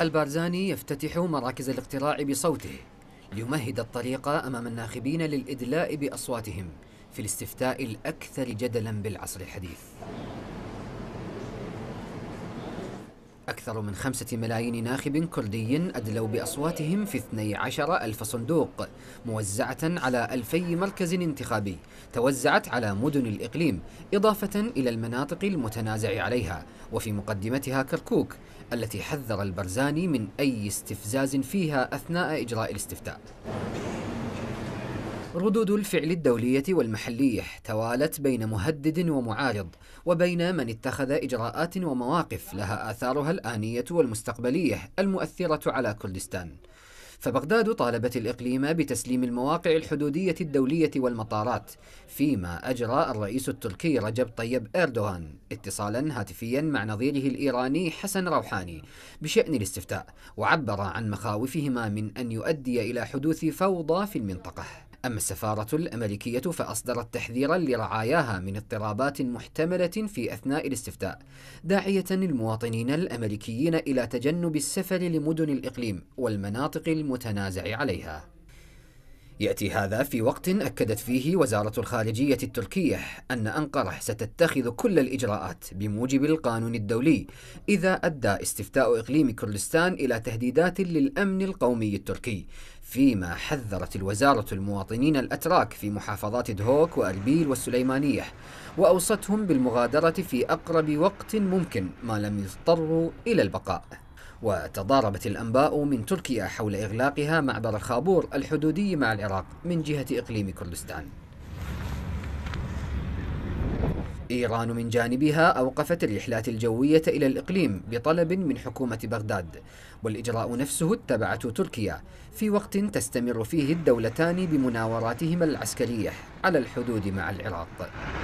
البارزاني يفتتح مراكز الاقتراع بصوته ليمهد الطريق أمام الناخبين للإدلاء بأصواتهم في الاستفتاء الأكثر جدلا بالعصر الحديث أكثر من خمسة ملايين ناخب كردي أدلوا بأصواتهم في 12 ألف صندوق موزعة على ألفي مركز انتخابي توزعت على مدن الإقليم إضافة إلى المناطق المتنازع عليها وفي مقدمتها كركوك التي حذر البرزاني من أي استفزاز فيها أثناء إجراء الاستفتاء ردود الفعل الدولية والمحلية توالت بين مهدد ومعارض وبين من اتخذ إجراءات ومواقف لها آثارها الآنية والمستقبلية المؤثرة على كردستان فبغداد طالبت الإقليم بتسليم المواقع الحدودية الدولية والمطارات فيما أجرى الرئيس التركي رجب طيب أردوغان اتصالا هاتفيا مع نظيره الإيراني حسن روحاني بشأن الاستفتاء وعبر عن مخاوفهما من أن يؤدي إلى حدوث فوضى في المنطقة أما السفارة الأمريكية فأصدرت تحذيرا لرعاياها من اضطرابات محتملة في أثناء الاستفتاء داعية المواطنين الأمريكيين إلى تجنب السفر لمدن الإقليم والمناطق المتنازع عليها يأتي هذا في وقت أكدت فيه وزارة الخارجية التركية أن أنقرة ستتخذ كل الإجراءات بموجب القانون الدولي إذا أدى استفتاء إقليم كردستان إلى تهديدات للأمن القومي التركي فيما حذرت الوزارة المواطنين الأتراك في محافظات دهوك وأربيل والسليمانية وأوصتهم بالمغادرة في أقرب وقت ممكن ما لم يضطروا إلى البقاء وتضاربت الأنباء من تركيا حول إغلاقها معبر خابور الحدودي مع العراق من جهة إقليم كردستان إيران من جانبها أوقفت الرحلات الجوية إلى الإقليم بطلب من حكومة بغداد والإجراء نفسه اتبعته تركيا في وقت تستمر فيه الدولتان بمناوراتهما العسكرية على الحدود مع العراق